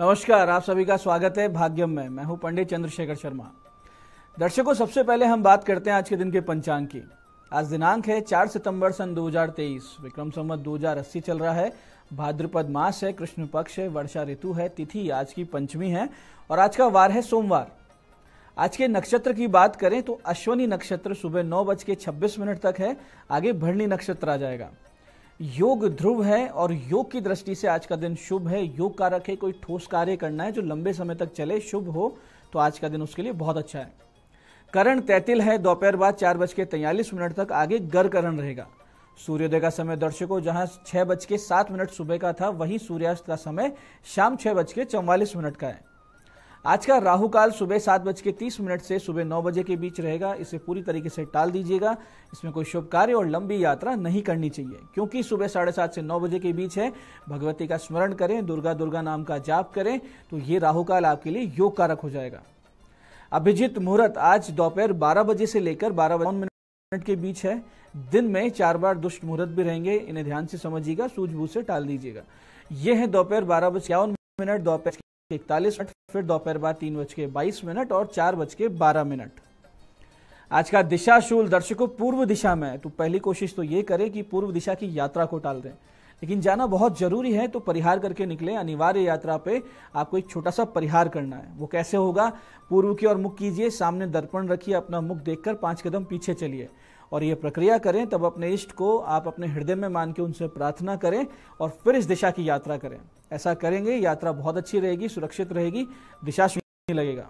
नमस्कार आप सभी का स्वागत है भाग्यम में मैं हूं पंडित चंद्रशेखर शर्मा दर्शकों सबसे पहले हम बात करते हैं आज के दिन के पंचांग की आज दिनांक है 4 सितंबर सन 2023 विक्रम संवत दो चल रहा है भाद्रपद मास है कृष्ण पक्ष है वर्षा ऋतु है तिथि आज की पंचमी है और आज का वार है सोमवार आज के नक्षत्र की बात करें तो अश्वनी नक्षत्र सुबह नौ बज के छब्बीस मिनट तक है आगे भरणी नक्षत्र आ जाएगा योग ध्रुव है और योग की दृष्टि से आज का दिन शुभ है योग कारक है कोई ठोस कार्य करना है जो लंबे समय तक चले शुभ हो तो आज का दिन उसके लिए बहुत अच्छा है करण तैतिल है दोपहर बाद चार बज के तैयलीस मिनट तक आगे गर करण रहेगा सूर्योदय का समय दर्शकों जहां छह बज के सात मिनट सुबह का था वहीं सूर्यास्त का समय शाम छह बज के चौवालीस मिनट का है आज का राहु काल सुबह सात बज के तीस मिनट से सुबह नौ बजे के बीच रहेगा इसे पूरी तरीके से टाल दीजिएगा इसमें कोई शुभ कार्य और लंबी यात्रा नहीं करनी चाहिए क्योंकि सुबह साढ़े सात से नौ बजे के बीच है भगवती का स्मरण करें दुर्गा दुर्गा नाम का जाप करें तो ये राहु काल आपके लिए योग कारक हो जाएगा अभिजीत मुहूर्त आज दोपहर बारह बजे से लेकर बारह मिनट के बीच है दिन में चार बार दुष्ट मुहूर्त भी रहेंगे इन्हें ध्यान से समझिएगा सूझबूझ से टाल दीजिएगा यह है दोपहर बारह बजे मिनट दोपहर इकतालीस मिनट फिर दोपहर बाद तीन बज के बाईस मिनट और चार बज के बारह मिनट आज का दिशाशूल दर्शकों पूर्व दिशा में है तो पहली कोशिश तो ये करें कि पूर्व दिशा की यात्रा को टाल दें लेकिन जाना बहुत जरूरी है तो परिहार करके निकले अनिवार्य यात्रा पे आपको एक छोटा सा परिहार करना है वो कैसे होगा पूर्व की ओर मुख कीजिए सामने दर्पण रखिए अपना मुख देखकर पांच कदम पीछे चलिए और ये प्रक्रिया करें तब अपने इष्ट को आप अपने हृदय में मान के उनसे प्रार्थना करें और फिर इस दिशा की यात्रा करें ऐसा करेंगे यात्रा बहुत अच्छी रहेगी सुरक्षित रहेगी दिशा नहीं लगेगा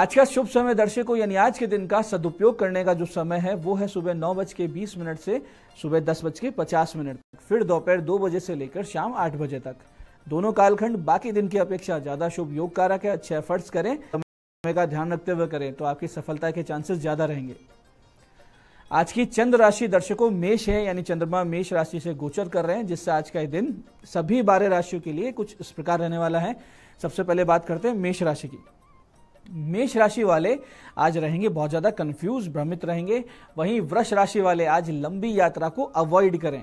आज का शुभ समय दर्शकों यानी आज के दिन का सदुपयोग करने का जो समय है वो है सुबह नौ बज के बीस मिनट से सुबह दस बज के पचास मिनट तक फिर दोपहर दो बजे से लेकर शाम आठ बजे तक दोनों कालखंड बाकी दिन की अपेक्षा ज्यादा शुभ योग कारक है अच्छे एफर्ट्स करें समय का ध्यान रखते हुए करें तो आपकी सफलता के चांसेस ज्यादा रहेंगे आज की चंद्र राशि दर्शकों मेष है यानी चंद्रमा मेष राशि से गोचर कर रहे हैं जिससे आज का दिन सभी बारह राशियों के लिए कुछ इस प्रकार रहने वाला है सबसे पहले बात करते हैं मेष राशि की मेष राशि वाले आज रहेंगे बहुत ज़्यादा कंफ्यूज भ्रमित रहेंगे वहीं वृष राशि वाले आज लंबी यात्रा को अवॉइड करें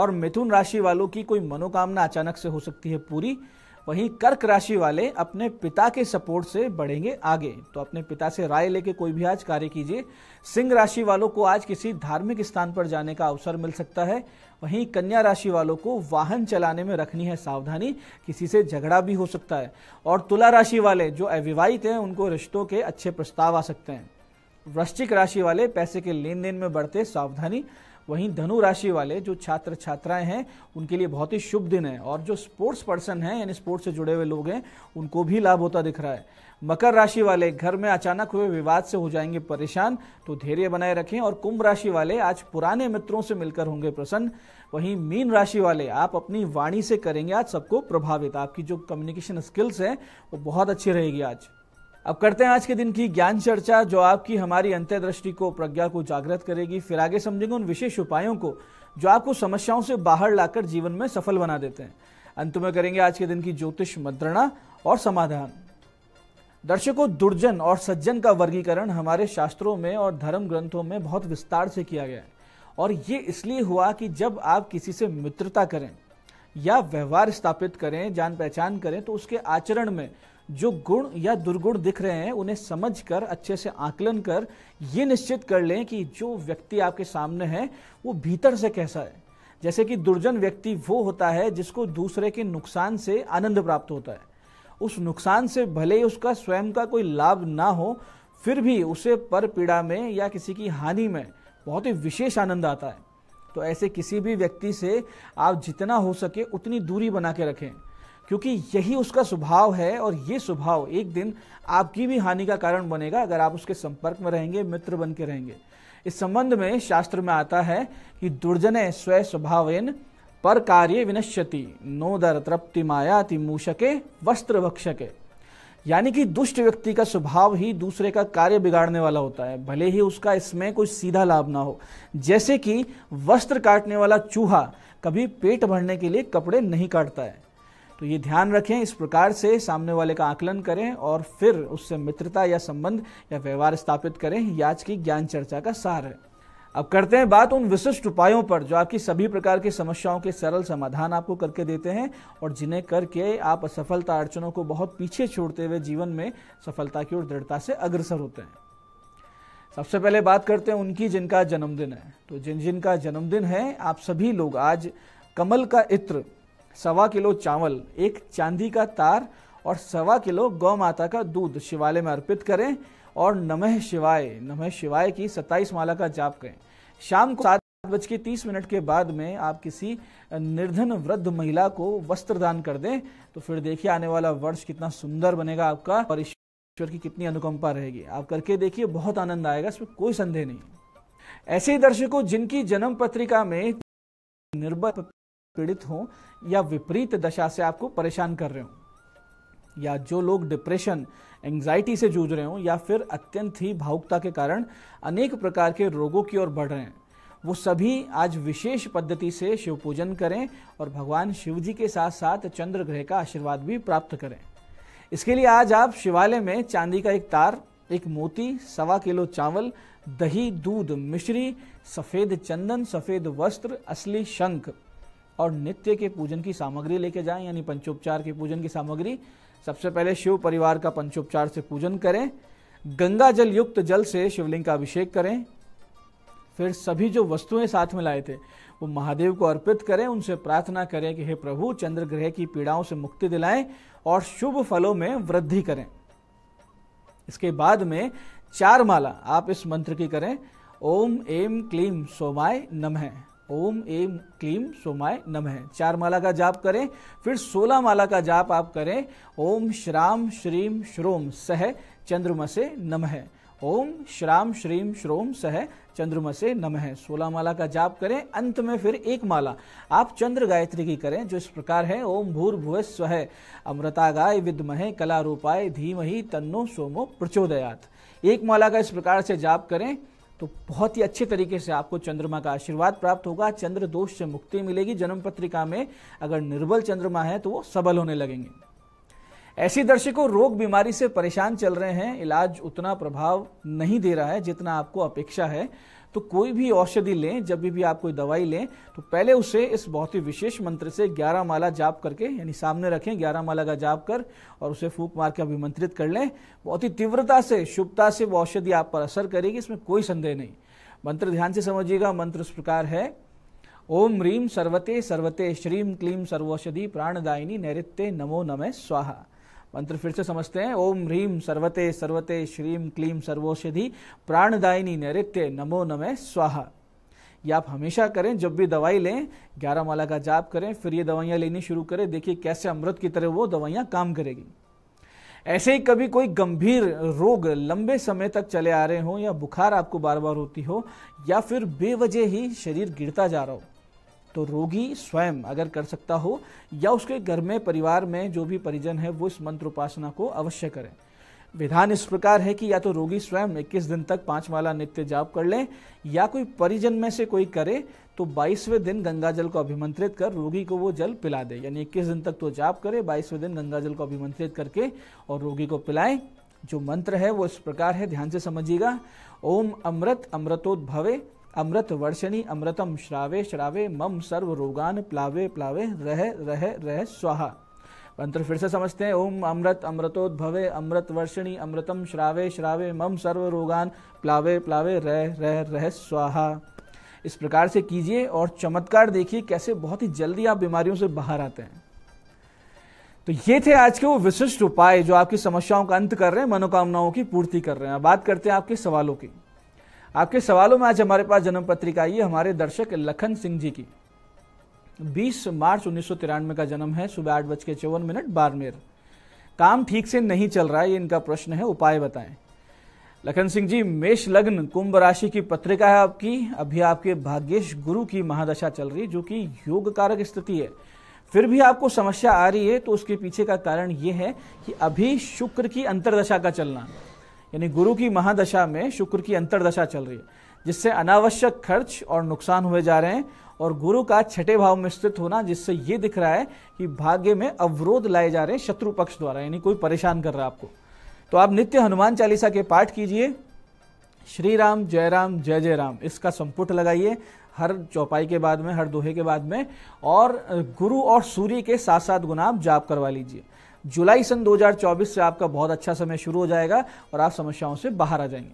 और मिथुन राशि वालों की कोई मनोकामना अचानक से हो सकती है पूरी वहीं कर्क राशि वाले अपने पिता के सपोर्ट से बढ़ेंगे आगे तो अपने पिता से राय लेके कोई भी आज कार्य कीजिए सिंह राशि वालों को आज किसी धार्मिक स्थान पर जाने का अवसर मिल सकता है वहीं कन्या राशि वालों को वाहन चलाने में रखनी है सावधानी किसी से झगड़ा भी हो सकता है और तुला राशि वाले जो अविवाहित हैं उनको रिश्तों के अच्छे प्रस्ताव आ सकते हैं वृश्चिक राशि वाले पैसे के लेन देन में बढ़ते सावधानी वहीं धनु राशि वाले जो छात्र छात्राएं हैं उनके लिए बहुत ही शुभ दिन है और जो स्पोर्ट्स पर्सन हैं यानी स्पोर्ट्स से जुड़े हुए लोग हैं उनको भी लाभ होता दिख रहा है मकर राशि वाले घर में अचानक हुए विवाद से हो जाएंगे परेशान तो धैर्य बनाए रखें और कुंभ राशि वाले आज पुराने मित्रों से मिलकर होंगे प्रसन्न वहीं मीन राशि वाले आप अपनी वाणी से करेंगे आज सबको प्रभावित आपकी जो कम्युनिकेशन स्किल्स हैं वो बहुत अच्छी रहेगी आज अब करते हैं आज के दिन की ज्ञान चर्चा जो आपकी हमारी अंत्यदृष्टि को प्रज्ञा को जागृत करेगी फिर आगे समझेंगे उन विशेष उपायों को जो आपको समस्याओं से बाहर लाकर जीवन में सफल बना देते हैं अंत में करेंगे आज के दिन की ज्योतिष मंत्रणा और समाधान दर्शकों दुर्जन और सज्जन का वर्गीकरण हमारे शास्त्रों में और धर्म ग्रंथों में बहुत विस्तार से किया गया है और ये इसलिए हुआ कि जब आप किसी से मित्रता करें या व्यवहार स्थापित करें जान पहचान करें तो उसके आचरण में जो गुण या दुर्गुण दिख रहे हैं उन्हें समझकर अच्छे से आकलन कर ये निश्चित कर लें कि जो व्यक्ति आपके सामने है वो भीतर से कैसा है जैसे कि दुर्जन व्यक्ति वो होता है जिसको दूसरे के नुकसान से आनंद प्राप्त होता है उस नुकसान से भले ही उसका स्वयं का कोई लाभ ना हो फिर भी उसे पर पीड़ा में या किसी की हानि में बहुत ही विशेष आनंद आता है तो ऐसे किसी भी व्यक्ति से आप जितना हो सके उतनी दूरी बना के रखें क्योंकि यही उसका स्वभाव है और ये स्वभाव एक दिन आपकी भी हानि का कारण बनेगा अगर आप उसके संपर्क में रहेंगे मित्र बन के रहेंगे इस संबंध में शास्त्र में आता है कि दुर्जन स्व स्वभावेन पर कार्य विनश्यति नोदर तृप्ति मायाति मूषके वस्त्र भक्षके यानी कि दुष्ट व्यक्ति का स्वभाव ही दूसरे का कार्य बिगाड़ने वाला होता है भले ही उसका इसमें कोई सीधा लाभ ना हो जैसे कि वस्त्र काटने वाला चूहा कभी पेट भरने के लिए कपड़े नहीं काटता है तो ये ध्यान रखें इस प्रकार से सामने वाले का आकलन करें और फिर उससे मित्रता या संबंध या व्यवहार स्थापित करें ये आज की ज्ञान चर्चा का सार है अब करते हैं बात उन विशिष्ट उपायों पर जो आपकी सभी प्रकार की समस्याओं के सरल समाधान आपको करके देते हैं और जिन्हें करके आप असफलता अड़चनों को बहुत पीछे छोड़ते हुए जीवन में सफलता की ओर दृढ़ता से अग्रसर होते हैं सबसे पहले बात करते हैं उनकी जिनका जन्मदिन है तो जिन जिनका जन्मदिन है आप सभी लोग आज कमल का इत्र सवा किलो चावल एक चांदी का तार और सवा किलो गौ माता का दूध शिवालय में अर्पित करें और नमः शिवाय नमः शिवाय की सत्ताईस माला का जाप करें शाम को सात बज के तीस मिनट के बाद में आप किसी निर्धन वृद्ध महिला को वस्त्र दान कर दें तो फिर देखिए आने वाला वर्ष कितना सुंदर बनेगा आपका और ईश्वर की कितनी अनुकंपा रहेगी आप करके देखिए बहुत आनंद आएगा इसमें कोई संदेह नहीं ऐसे ही दर्शकों जिनकी जन्म पत्रिका में निर्बल पीड़ित हो या विपरीत दशा से आपको परेशान कर रहे हो या जो लोग डिप्रेशन एंग्जाइटी से जूझ रहे हो या फिर अत्यंत ही भावुकता के कारण अनेक प्रकार के रोगों की ओर बढ़ रहे हैं वो सभी आज विशेष पद्धति से शिव पूजन करें और भगवान शिव जी के साथ साथ चंद्र ग्रह का आशीर्वाद भी प्राप्त करें इसके लिए आज आप शिवालय में चांदी का एक तार एक मोती सवा किलो चावल दही दूध मिश्री सफ़ेद चंदन सफ़ेद वस्त्र असली शंख और नित्य के पूजन की सामग्री लेके जाएं यानी पंचोपचार के पूजन की सामग्री सबसे पहले शिव परिवार का पंचोपचार से पूजन करें गंगा जल युक्त जल से शिवलिंग का अभिषेक करें फिर सभी जो वस्तुएं साथ में लाए थे वो महादेव को अर्पित करें उनसे प्रार्थना करें कि हे प्रभु चंद्र ग्रह की पीड़ाओं से मुक्ति दिलाएं और शुभ फलों में वृद्धि करें इसके बाद में चार माला आप इस मंत्र की करें ओम एम क्लीम सोमाय नमः ओम एम क्लीम सोमाय नमः चार माला का जाप करें फिर सोलह माला का जाप आप करें ओम श्राम श्रीम श्रोम सह चंद्रमसे नमः ओम श्राम श्रीम श्रोम सह चंद्रमा से नमः सोलह माला का जाप करें अंत में फिर एक माला आप चंद्र गायत्री की करें जो इस प्रकार है ओम भूर्भुव स्व अमृतागाय विद्महे कला रूपाय धीमहि तन्नो सोमो प्रचोदयात एक माला का इस प्रकार से जाप करें तो बहुत ही अच्छे तरीके से आपको चंद्रमा का आशीर्वाद प्राप्त होगा चंद्र दोष से मुक्ति मिलेगी जन्म पत्रिका में अगर निर्बल चंद्रमा है तो वो सबल होने लगेंगे ऐसे दर्शकों रोग बीमारी से परेशान चल रहे हैं इलाज उतना प्रभाव नहीं दे रहा है जितना आपको अपेक्षा है तो कोई भी औषधि लें जब भी, भी आप कोई दवाई लें तो पहले उसे इस बहुत ही विशेष मंत्र से ग्यारह माला जाप करके यानी सामने रखें ग्यारह माला का जाप कर और उसे फूक मार के अभिमंत्रित कर लें बहुत ही तीव्रता से शुभता से वो औषधि आप पर असर करेगी इसमें कोई संदेह नहीं मंत्र ध्यान से समझिएगा मंत्र इस प्रकार है ओम रीम सर्वते सर्वते श्रीम क्लीम सर्वौषधि प्राणदायिनी नैत्य नमो नमः स्वाहा मंत्र फिर से समझते हैं ओम ह्रीम सर्वते सर्वते श्रीम क्लीम सर्वोषधि प्राणदायिनी नृत्य नमो नमे स्वाहा ये आप हमेशा करें जब भी दवाई लें ग्यारह माला का जाप करें फिर ये दवाइयाँ लेनी शुरू करें देखिए कैसे अमृत की तरह वो दवाइयाँ काम करेगी ऐसे ही कभी कोई गंभीर रोग लंबे समय तक चले आ रहे हो या बुखार आपको बार बार होती हो या फिर बेवजह ही शरीर गिरता जा रहा हो तो रोगी स्वयं अगर कर सकता हो या उसके घर में परिवार में जो भी परिजन है वो इस मंत्र उपासना को अवश्य करें विधान इस प्रकार है कि या तो रोगी स्वयं 21 दिन तक पांच माला नित्य जाप कर लें या कोई परिजन में से कोई करे तो 22वें दिन गंगा जल को अभिमंत्रित कर रोगी को वो जल पिला दे यानी 21 दिन तक तो जाप करे 22वें दिन गंगा जल को अभिमंत्रित करके और रोगी को पिलाएं जो मंत्र है वो इस प्रकार है ध्यान से समझिएगा ओम अमृत अमृतोद्भवे अमृत वर्षणी अमृतम श्रावे श्रावे मम सर्व रोगान प्लावे प्लावे रह रह रह स्वाहा मंत्र फिर से समझते हैं ओम अमृत अमृतोद्भवे अमृत वर्षणी अमृतम श्रावे श्रावे मम सर्व रोगान प्लावे प्लावे रह रह रह स्वाहा इस प्रकार से कीजिए और चमत्कार देखिए कैसे बहुत ही जल्दी आप बीमारियों से बाहर आते हैं तो ये थे आज के वो विशिष्ट उपाय जो आपकी समस्याओं का अंत कर रहे हैं मनोकामनाओं की पूर्ति कर रहे हैं बात करते हैं आपके सवालों की आपके सवालों में आज हमारे पास जन्म पत्रिका आई है हमारे दर्शक लखन सिंह जी की 20 मार्च उन्नीस का जन्म है सुबह आठ बज के चौवन मिनट बारमेर काम ठीक से नहीं चल रहा है ये इनका प्रश्न है उपाय बताएं लखन सिंह जी मेष लग्न कुंभ राशि की पत्रिका है आपकी अभी आपके भाग्येश गुरु की महादशा चल रही जो कि योग कारक स्थिति है फिर भी आपको समस्या आ रही है तो उसके पीछे का कारण ये है कि अभी शुक्र की अंतरदशा का चलना यानी गुरु की महादशा में शुक्र की अंतरदशा चल रही है जिससे अनावश्यक खर्च और नुकसान हुए जा रहे हैं और गुरु का छठे भाव में स्थित होना जिससे ये दिख रहा है कि भाग्य में अवरोध लाए जा रहे हैं शत्रु पक्ष द्वारा यानी कोई परेशान कर रहा है आपको तो आप नित्य हनुमान चालीसा के पाठ कीजिए श्री राम जय राम जय जय राम इसका संपुट लगाइए हर चौपाई के बाद में हर दोहे के बाद में और गुरु और सूर्य के साथ साथ गुना आप जाप करवा लीजिए जुलाई सन 2024 से आपका बहुत अच्छा समय शुरू हो जाएगा और आप समस्याओं से बाहर आ जाएंगे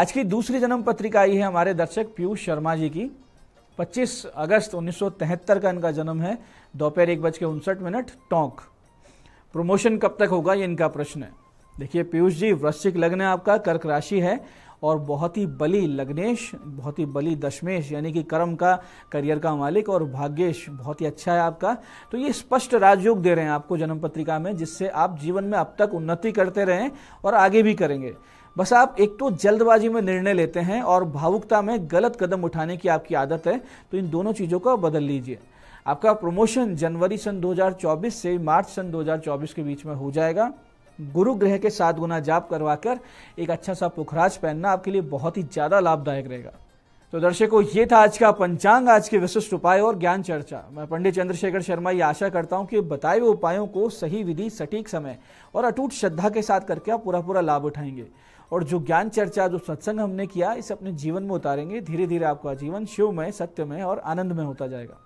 आज की दूसरी जन्म पत्रिका आई है हमारे दर्शक पीयूष शर्मा जी की 25 अगस्त उन्नीस का इनका जन्म है दोपहर एक बज के उनसठ मिनट टोंक प्रमोशन कब तक होगा ये इनका प्रश्न है देखिए पीयूष जी वृश्चिक लग्न आपका कर्क राशि है और बहुत ही बली लग्नेश बहुत ही बली दशमेश यानी कि कर्म का करियर का मालिक और भाग्येश बहुत ही अच्छा है आपका तो ये स्पष्ट राजयोग दे रहे हैं आपको जन्म पत्रिका में जिससे आप जीवन में अब तक उन्नति करते रहें और आगे भी करेंगे बस आप एक तो जल्दबाजी में निर्णय लेते हैं और भावुकता में गलत कदम उठाने की आपकी आदत है तो इन दोनों चीज़ों को बदल लीजिए आपका प्रमोशन जनवरी सन 2024 से मार्च सन 2024 के बीच में हो जाएगा गुरु ग्रह के सात गुना जाप करवाकर एक अच्छा सा पुखराज पहनना आपके लिए बहुत ही ज़्यादा लाभदायक रहेगा तो दर्शकों ये था आज का पंचांग आज के विशिष्ट उपाय और ज्ञान चर्चा मैं पंडित चंद्रशेखर शर्मा ये आशा करता हूँ कि बताए हुए उपायों को सही विधि सटीक समय और अटूट श्रद्धा के साथ करके आप पूरा पूरा लाभ उठाएंगे और जो ज्ञान चर्चा जो सत्संग हमने किया इसे अपने जीवन में उतारेंगे धीरे धीरे आपका जीवन शिवमय सत्यमय और आनंदमय होता जाएगा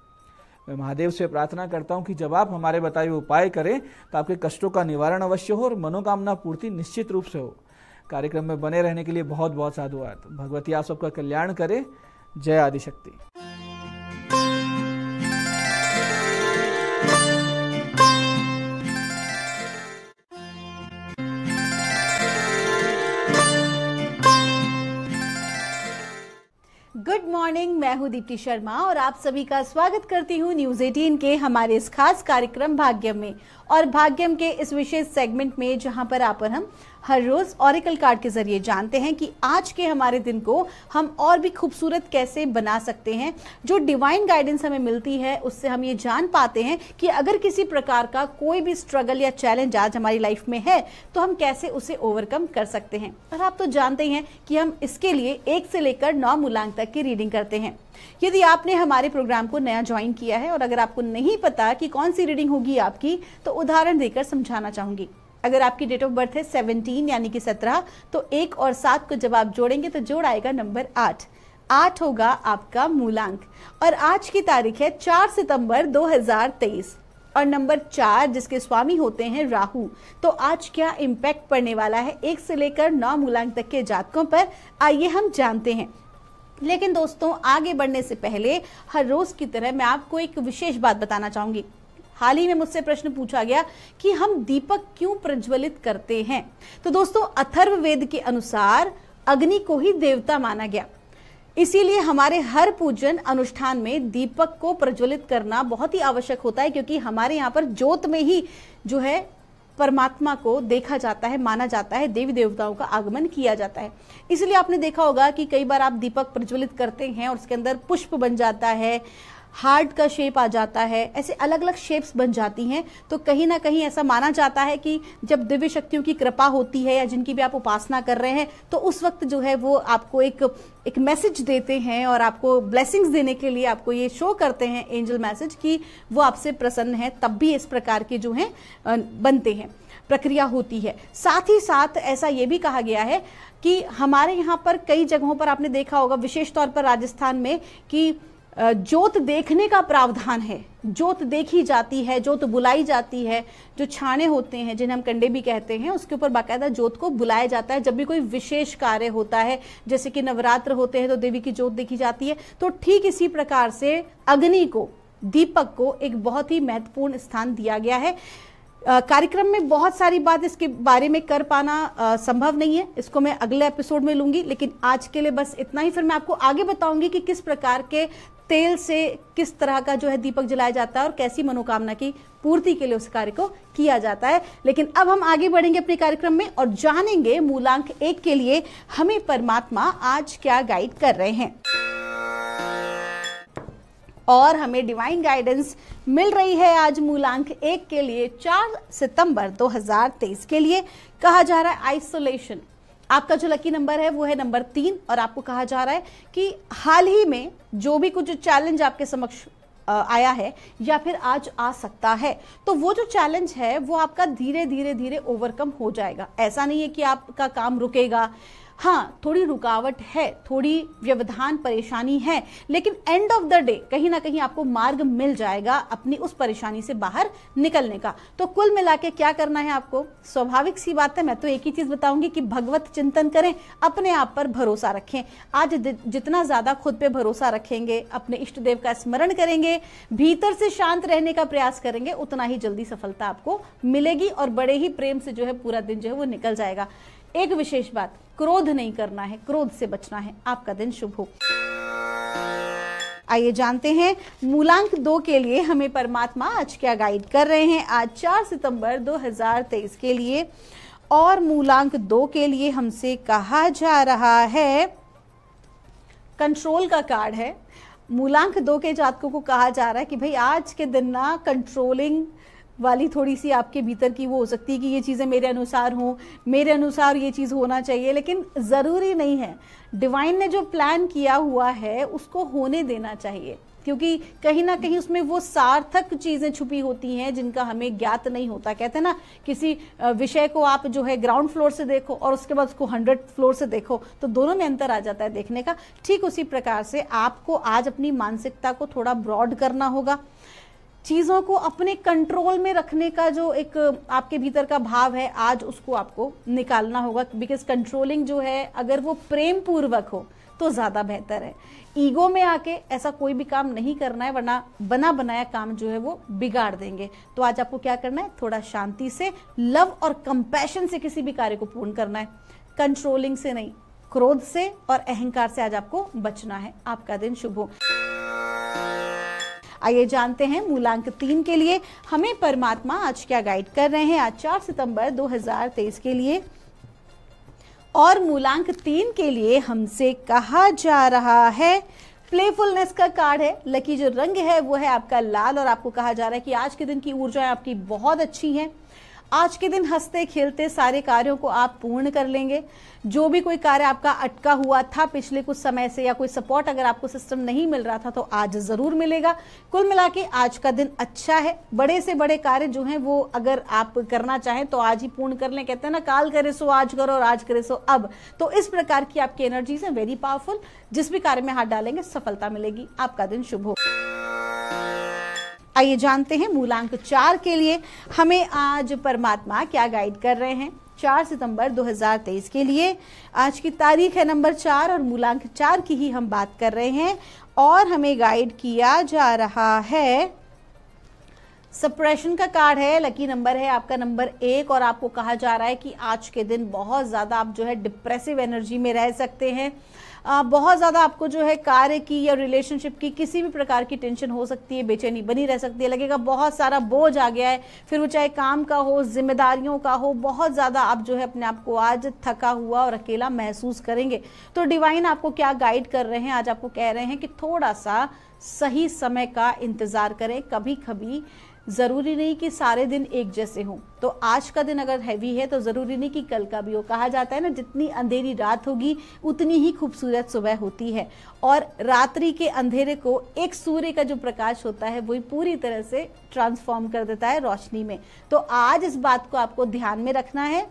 मैं महादेव से प्रार्थना करता हूँ कि जब आप हमारे बताए उपाय करें तो आपके कष्टों का निवारण अवश्य हो और मनोकामना पूर्ति निश्चित रूप से हो कार्यक्रम में बने रहने के लिए बहुत बहुत साधुवाद भगवती आप सबका कल्याण करें जय आदिशक्ति मॉर्निंग मैं हूं दीप्ति शर्मा और आप सभी का स्वागत करती हूं न्यूज 18 के हमारे इस खास कार्यक्रम भाग्यम में और भाग्यम के इस विशेष सेगमेंट में जहां पर आप और हम हर रोज ऑरिकल कार्ड के जरिए जानते हैं कि आज के हमारे दिन को हम और भी खूबसूरत कैसे बना सकते हैं जो डिवाइन गाइडेंस हमें मिलती है उससे हम ये जान पाते हैं कि अगर किसी प्रकार का कोई भी स्ट्रगल या चैलेंज आज हमारी लाइफ में है तो हम कैसे उसे ओवरकम कर सकते हैं और आप तो जानते ही हैं कि हम इसके लिए एक से लेकर नौ मूलांक तक की रीडिंग करते हैं यदि आपने हमारे प्रोग्राम को नया ज्वाइन किया है और अगर आपको नहीं पता कि कौन सी रीडिंग होगी आपकी तो उदाहरण देकर समझाना चाहूंगी अगर आपकी डेट ऑफ बर्थ है 17 यानी कि 17 तो एक और सात को जब आप जोड़ेंगे तो जोड़ आएगा नंबर आठ आठ होगा आपका मूलांक और आज की तारीख है चार सितंबर 2023 और नंबर चार जिसके स्वामी होते हैं राहु तो आज क्या इम्पैक्ट पड़ने वाला है एक से लेकर नौ मूलांक तक के जातकों पर आइए हम जानते हैं लेकिन दोस्तों आगे बढ़ने से पहले हर रोज की तरह मैं आपको एक विशेष बात बताना चाहूंगी हाल ही में मुझसे प्रश्न पूछा गया कि हम दीपक क्यों प्रज्वलित करते हैं तो दोस्तों अथर्व वेद के अनुसार अग्नि को ही देवता माना गया इसीलिए हमारे हर पूजन अनुष्ठान में दीपक को प्रज्वलित करना बहुत ही आवश्यक होता है क्योंकि हमारे यहाँ पर ज्योत में ही जो है परमात्मा को देखा जाता है माना जाता है देवी देवताओं का आगमन किया जाता है इसलिए आपने देखा होगा कि कई बार आप दीपक प्रज्वलित करते हैं और उसके अंदर पुष्प बन जाता है हार्ट का शेप आ जाता है ऐसे अलग अलग शेप्स बन जाती हैं तो कहीं ना कहीं ऐसा माना जाता है कि जब दिव्य शक्तियों की कृपा होती है या जिनकी भी आप उपासना कर रहे हैं तो उस वक्त जो है वो आपको एक एक मैसेज देते हैं और आपको ब्लेसिंग्स देने के लिए आपको ये शो करते हैं एंजल मैसेज कि वो आपसे प्रसन्न है तब भी इस प्रकार के जो हैं बनते हैं प्रक्रिया होती है साथ ही साथ ऐसा ये भी कहा गया है कि हमारे यहाँ पर कई जगहों पर आपने देखा होगा विशेष तौर पर राजस्थान में कि जोत देखने का प्रावधान है जोत देखी जाती है जोत बुलाई जाती है जो छाने होते हैं जिन्हें हम कंडे भी कहते हैं उसके ऊपर बाकायदा जोत को बुलाया जाता है जब भी कोई विशेष कार्य होता है जैसे कि नवरात्र होते हैं तो देवी की जोत देखी जाती है तो ठीक इसी प्रकार से अग्नि को दीपक को एक बहुत ही महत्वपूर्ण स्थान दिया गया है कार्यक्रम में बहुत सारी बात इसके बारे में कर पाना आ, संभव नहीं है इसको मैं अगले एपिसोड में लूंगी लेकिन आज के लिए बस इतना ही फिर मैं आपको आगे बताऊंगी कि किस प्रकार के तेल से किस तरह का जो है दीपक जलाया जाता है और कैसी मनोकामना की पूर्ति के लिए उस कार्य को किया जाता है लेकिन अब हम आगे बढ़ेंगे अपने कार्यक्रम में और जानेंगे मूलांक एक के लिए हमें परमात्मा आज क्या गाइड कर रहे हैं और हमें डिवाइन गाइडेंस मिल रही है आज मूलांक एक के लिए 4 सितंबर 2023 के लिए कहा जा रहा है आइसोलेशन आपका जो लकी नंबर है वो है नंबर तीन और आपको कहा जा रहा है कि हाल ही में जो भी कुछ चैलेंज आपके समक्ष आया है या फिर आज आ सकता है तो वो जो चैलेंज है वो आपका धीरे धीरे धीरे ओवरकम हो जाएगा ऐसा नहीं है कि आपका काम रुकेगा हाँ थोड़ी रुकावट है थोड़ी व्यवधान परेशानी है लेकिन एंड ऑफ द डे कहीं ना कहीं आपको मार्ग मिल जाएगा अपनी उस परेशानी से बाहर निकलने का तो कुल मिला के क्या करना है आपको स्वाभाविक सी बात है मैं तो एक ही चीज बताऊंगी कि भगवत चिंतन करें अपने आप पर भरोसा रखें आज जितना ज्यादा खुद पर भरोसा रखेंगे अपने इष्ट देव का स्मरण करेंगे भीतर से शांत रहने का प्रयास करेंगे उतना ही जल्दी सफलता आपको मिलेगी और बड़े ही प्रेम से जो है पूरा दिन जो है वो निकल जाएगा एक विशेष बात क्रोध नहीं करना है क्रोध से बचना है आपका दिन शुभ हो आइए जानते हैं मूलांक दो के लिए हमें परमात्मा आज क्या गाइड कर रहे हैं आज 4 सितंबर 2023 के लिए और मूलांक दो के लिए हमसे कहा जा रहा है कंट्रोल का कार्ड है मूलांक दो के जातकों को कहा जा रहा है कि भाई आज के दिन ना कंट्रोलिंग वाली थोड़ी सी आपके भीतर की वो हो सकती है कि ये चीज़ें मेरे अनुसार हों मेरे अनुसार ये चीज़ होना चाहिए लेकिन ज़रूरी नहीं है डिवाइन ने जो प्लान किया हुआ है उसको होने देना चाहिए क्योंकि कहीं ना कहीं उसमें वो सार्थक चीजें छुपी होती हैं जिनका हमें ज्ञात नहीं होता कहते हैं ना किसी विषय को आप जो है ग्राउंड फ्लोर से देखो और उसके बाद उसको हंड्रेड फ्लोर से देखो तो दोनों में अंतर आ जाता है देखने का ठीक उसी प्रकार से आपको आज अपनी मानसिकता को थोड़ा ब्रॉड करना होगा चीज़ों को अपने कंट्रोल में रखने का जो एक आपके भीतर का भाव है आज उसको आपको निकालना होगा बिकॉज कंट्रोलिंग जो है अगर वो प्रेम पूर्वक हो तो ज़्यादा बेहतर है ईगो में आके ऐसा कोई भी काम नहीं करना है वरना बना बनाया काम जो है वो बिगाड़ देंगे तो आज आपको क्या करना है थोड़ा शांति से लव और कंपैशन से किसी भी कार्य को पूर्ण करना है कंट्रोलिंग से नहीं क्रोध से और अहंकार से आज आपको बचना है आपका दिन शुभ हो आइए जानते हैं मूलांक तीन के लिए हमें परमात्मा आज क्या गाइड कर रहे हैं आज चार सितंबर 2023 के लिए और मूलांक तीन के लिए हमसे कहा जा रहा है प्लेफुलनेस का कार्ड है लकी जो रंग है वो है आपका लाल और आपको कहा जा रहा है कि आज के दिन की ऊर्जाएं आपकी बहुत अच्छी हैं आज के दिन हंसते खेलते सारे कार्यों को आप पूर्ण कर लेंगे जो भी कोई कार्य आपका अटका हुआ था पिछले कुछ समय से या कोई सपोर्ट अगर आपको सिस्टम नहीं मिल रहा था तो आज ज़रूर मिलेगा कुल मिला के आज का दिन अच्छा है बड़े से बड़े कार्य जो हैं वो अगर आप करना चाहें तो आज ही पूर्ण कर लें कहते हैं ना काल करे सो आज करो और आज करे सो अब तो इस प्रकार की आपकी एनर्जीज है वेरी पावरफुल जिस भी कार्य में हाथ डालेंगे सफलता मिलेगी आपका दिन शुभ हो आइए जानते हैं मूलांक चार के लिए हमें आज परमात्मा क्या गाइड कर रहे हैं चार सितंबर 2023 के लिए आज की तारीख है नंबर चार और मूलांक चार की ही हम बात कर रहे हैं और हमें गाइड किया जा रहा है सप्रेशन का कार्ड है लकी नंबर है आपका नंबर एक और आपको कहा जा रहा है कि आज के दिन बहुत ज़्यादा आप जो है डिप्रेसिव एनर्जी में रह सकते हैं आ, बहुत ज़्यादा आपको जो है कार्य की या रिलेशनशिप की किसी भी प्रकार की टेंशन हो सकती है बेचैनी बनी रह सकती है लगेगा बहुत सारा बोझ आ गया है फिर वो चाहे काम का हो जिम्मेदारियों का हो बहुत ज़्यादा आप जो है अपने आप को आज थका हुआ और अकेला महसूस करेंगे तो डिवाइन आपको क्या गाइड कर रहे हैं आज आपको कह रहे हैं कि थोड़ा सा सही समय का इंतज़ार करें कभी कभी ज़रूरी नहीं कि सारे दिन एक जैसे हों तो आज का दिन अगर हैवी है तो ज़रूरी नहीं कि कल का भी हो कहा जाता है ना जितनी अंधेरी रात होगी उतनी ही खूबसूरत सुबह होती है और रात्रि के अंधेरे को एक सूर्य का जो प्रकाश होता है वही पूरी तरह से ट्रांसफॉर्म कर देता है रोशनी में तो आज इस बात को आपको ध्यान में रखना है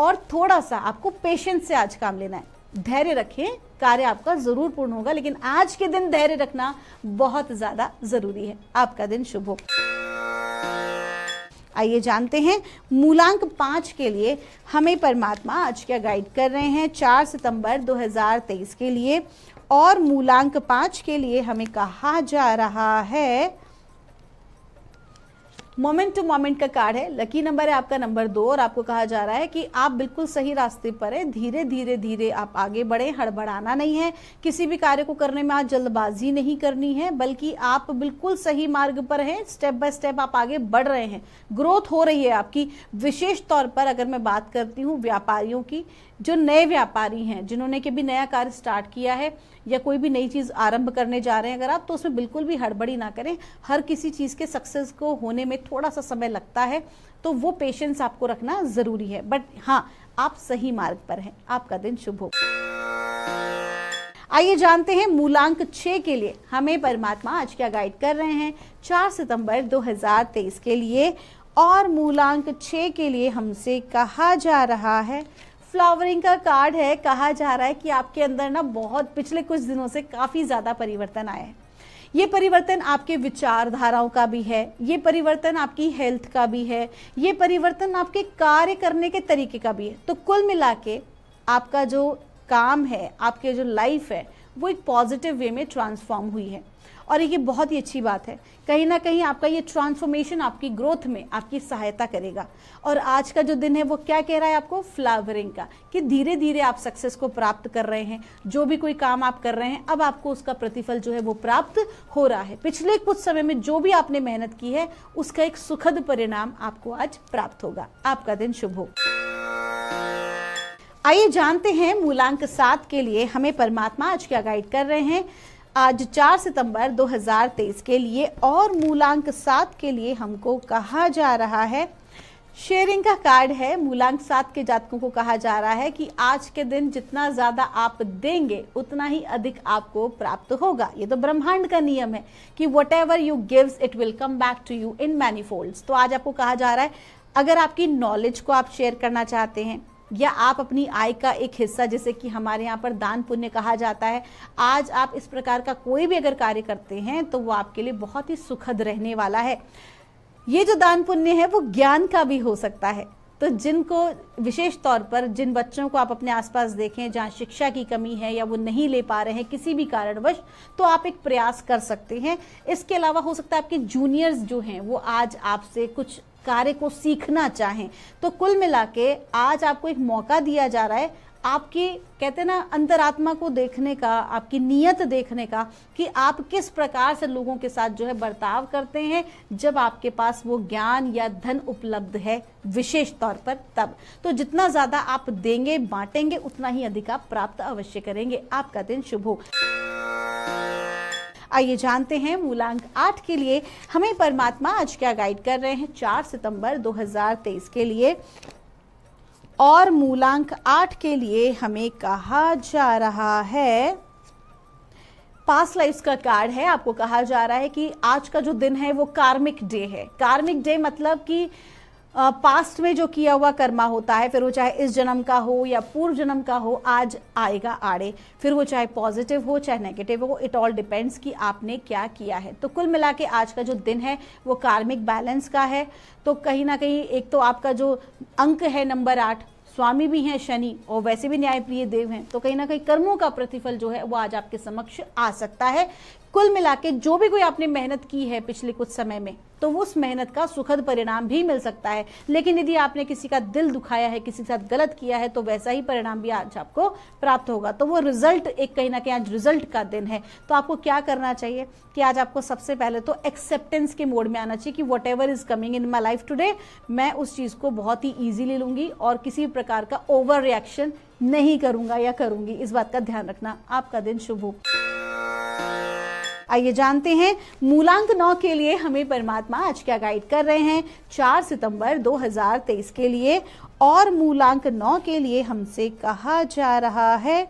और थोड़ा सा आपको पेशेंस से आज काम लेना है धैर्य रखें कार्य आपका जरूर पूर्ण होगा लेकिन आज के दिन धैर्य रखना बहुत ज्यादा जरूरी है आपका दिन शुभ हो आइए जानते हैं मूलांक पाँच के लिए हमें परमात्मा आज क्या गाइड कर रहे हैं चार सितंबर 2023 के लिए और मूलांक पाँच के लिए हमें कहा जा रहा है मोमेंट टू मोमेंट का कार्ड है लकी नंबर है आपका नंबर दो और आपको कहा जा रहा है कि आप बिल्कुल सही रास्ते पर है धीरे धीरे धीरे आप आगे बढ़े हड़बड़ाना नहीं है किसी भी कार्य को करने में आज जल्दबाजी नहीं करनी है बल्कि आप बिल्कुल सही मार्ग पर हैं स्टेप बाय स्टेप आप आगे बढ़ रहे हैं ग्रोथ हो रही है आपकी विशेष तौर पर अगर मैं बात करती हूँ व्यापारियों की जो नए व्यापारी हैं जिन्होंने कभी नया कार्य स्टार्ट किया है या कोई भी नई चीज़ आरंभ करने जा रहे हैं अगर आप तो उसमें बिल्कुल भी हड़बड़ी ना करें हर किसी चीज़ के सक्सेस को होने में थोड़ा सा समय लगता है तो वो पेशेंस आपको रखना ज़रूरी है बट हाँ आप सही मार्ग पर हैं आपका दिन शुभ हो आइए जानते हैं मूलांक छ के लिए हमें परमात्मा आज क्या गाइड कर रहे हैं चार सितंबर 2023 के लिए और मूलांक छ के लिए हमसे कहा जा रहा है फ्लावरिंग का कार्ड है कहा जा रहा है कि आपके अंदर ना बहुत पिछले कुछ दिनों से काफ़ी ज़्यादा परिवर्तन आया है ये परिवर्तन आपके विचारधाराओं का भी है ये परिवर्तन आपकी हेल्थ का भी है ये परिवर्तन आपके कार्य करने के तरीके का भी है तो कुल मिला के आपका जो काम है आपके जो लाइफ है वो एक पॉजिटिव वे में ट्रांसफॉर्म हुई है और ये बहुत ही अच्छी बात है कहीं ना कहीं आपका ये ट्रांसफॉर्मेशन आपकी ग्रोथ में आपकी सहायता करेगा और आज का जो दिन है वो क्या कह रहा है आपको फ्लावरिंग का कि धीरे धीरे आप सक्सेस को प्राप्त कर रहे हैं जो भी कोई काम आप कर रहे हैं अब आपको उसका प्रतिफल जो है वो प्राप्त हो रहा है पिछले कुछ समय में जो भी आपने मेहनत की है उसका एक सुखद परिणाम आपको आज प्राप्त होगा आपका दिन शुभ हो आइए जानते हैं मूलांक सात के लिए हमें परमात्मा आज क्या गाइड कर रहे हैं आज 4 सितंबर 2023 के लिए और मूलांक सात के लिए हमको कहा जा रहा है शेयरिंग का कार्ड है मूलांक सात के जातकों को कहा जा रहा है कि आज के दिन जितना ज़्यादा आप देंगे उतना ही अधिक आपको प्राप्त होगा ये तो ब्रह्मांड का नियम है कि whatever you gives it will come back to you in many तो आज आपको कहा जा रहा है अगर आपकी नॉलेज को आप शेयर करना चाहते हैं या आप अपनी आय का एक हिस्सा जैसे कि हमारे यहाँ पर दान पुण्य कहा जाता है आज आप इस प्रकार का कोई भी अगर कार्य करते हैं तो वो आपके लिए बहुत ही सुखद रहने वाला है ये जो दान पुण्य है वो ज्ञान का भी हो सकता है तो जिनको विशेष तौर पर जिन बच्चों को आप अपने आसपास देखें जहाँ शिक्षा की कमी है या वो नहीं ले पा रहे हैं किसी भी कारणवश तो आप एक प्रयास कर सकते हैं इसके अलावा हो सकता है आपके जूनियर्स जो हैं वो आज आपसे कुछ कार्य को सीखना चाहें तो कुल मिला के आज आपको एक मौका दिया जा रहा है आपकी कहते ना अंतरात्मा को देखने का आपकी नियत देखने का कि आप किस प्रकार से लोगों के साथ जो है बर्ताव करते हैं जब आपके पास वो ज्ञान या धन उपलब्ध है विशेष तौर पर तब तो जितना ज्यादा आप देंगे बांटेंगे उतना ही अधिक आप प्राप्त अवश्य करेंगे आपका दिन शुभ हो आइए जानते हैं मूलांक आठ के लिए हमें परमात्मा आज क्या गाइड कर रहे हैं चार सितंबर 2023 के लिए और मूलांक आठ के लिए हमें कहा जा रहा है पास लाइफ का कार्ड है आपको कहा जा रहा है कि आज का जो दिन है वो कार्मिक डे है कार्मिक डे मतलब कि पास्ट में जो किया हुआ कर्मा होता है फिर वो चाहे इस जन्म का हो या पूर्व जन्म का हो आज आएगा आड़े फिर वो चाहे पॉजिटिव हो चाहे नेगेटिव हो इट ऑल डिपेंड्स कि आपने क्या किया है तो कुल मिला के आज का जो दिन है वो कार्मिक बैलेंस का है तो कहीं ना कहीं एक तो आपका जो अंक है नंबर आठ स्वामी भी हैं शनि और वैसे भी न्यायप्रिय देव हैं तो कहीं ना कहीं कर्मों का प्रतिफल जो है वो आज आपके समक्ष आ सकता है कुल मिला के जो भी कोई आपने मेहनत की है पिछले कुछ समय में तो उस मेहनत का सुखद परिणाम भी मिल सकता है लेकिन यदि आपने किसी का दिल दुखाया है किसी के साथ गलत किया है तो वैसा ही परिणाम भी आज आपको प्राप्त होगा तो वो रिजल्ट एक कहीं ना कहीं आज रिजल्ट का दिन है तो आपको क्या करना चाहिए कि आज आपको सबसे पहले तो एक्सेप्टेंस के मोड में आना चाहिए कि whatever is coming in my life today मैं उस चीज़ को बहुत ही ईजिली लूंगी और किसी प्रकार का ओवर रिएक्शन नहीं करूंगा या करूंगी इस बात का ध्यान रखना आपका दिन शुभ हो आइए जानते हैं मूलांक नौ के लिए हमें परमात्मा आज क्या गाइड कर रहे हैं 4 सितंबर 2023 के लिए और मूलांक नौ के लिए हमसे कहा जा रहा है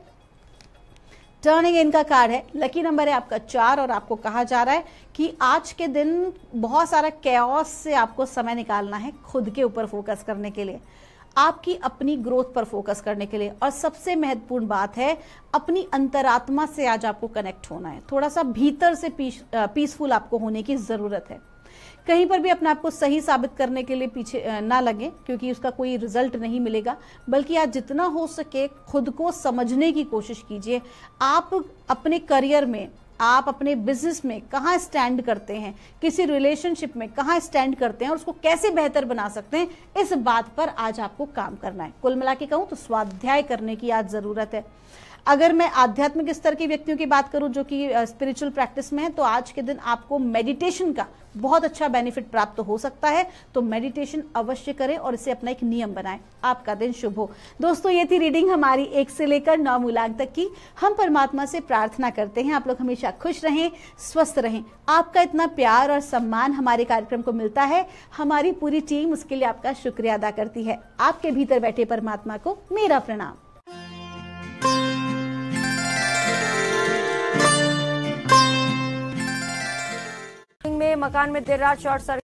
टर्निंग इनका कार्ड है लकी नंबर है आपका चार और आपको कहा जा रहा है कि आज के दिन बहुत सारा कैओस से आपको समय निकालना है खुद के ऊपर फोकस करने के लिए आपकी अपनी ग्रोथ पर फोकस करने के लिए और सबसे महत्वपूर्ण बात है अपनी अंतरात्मा से आज आपको कनेक्ट होना है थोड़ा सा भीतर से पीस, पीसफुल आपको होने की ज़रूरत है कहीं पर भी अपने आप को सही साबित करने के लिए पीछे ना लगे क्योंकि उसका कोई रिजल्ट नहीं मिलेगा बल्कि आज जितना हो सके खुद को समझने की कोशिश कीजिए आप अपने करियर में आप अपने बिजनेस में कहाँ स्टैंड करते हैं किसी रिलेशनशिप में कहाँ स्टैंड करते हैं और उसको कैसे बेहतर बना सकते हैं इस बात पर आज आपको काम करना है कुल मिला के कहूँ तो स्वाध्याय करने की आज ज़रूरत है अगर मैं आध्यात्मिक स्तर के व्यक्तियों की बात करूं जो कि स्पिरिचुअल प्रैक्टिस में है तो आज के दिन आपको मेडिटेशन का बहुत अच्छा बेनिफिट प्राप्त हो सकता है तो मेडिटेशन अवश्य करें और इसे अपना एक नियम बनाएं आपका दिन शुभ हो दोस्तों ये थी रीडिंग हमारी एक से लेकर नौ मूलांक तक की हम परमात्मा से प्रार्थना करते हैं आप लोग हमेशा खुश रहें स्वस्थ रहें आपका इतना प्यार और सम्मान हमारे कार्यक्रम को मिलता है हमारी पूरी टीम उसके लिए आपका शुक्रिया अदा करती है आपके भीतर बैठे परमात्मा को मेरा प्रणाम में मकान में देर रात शॉर्ट सर्किट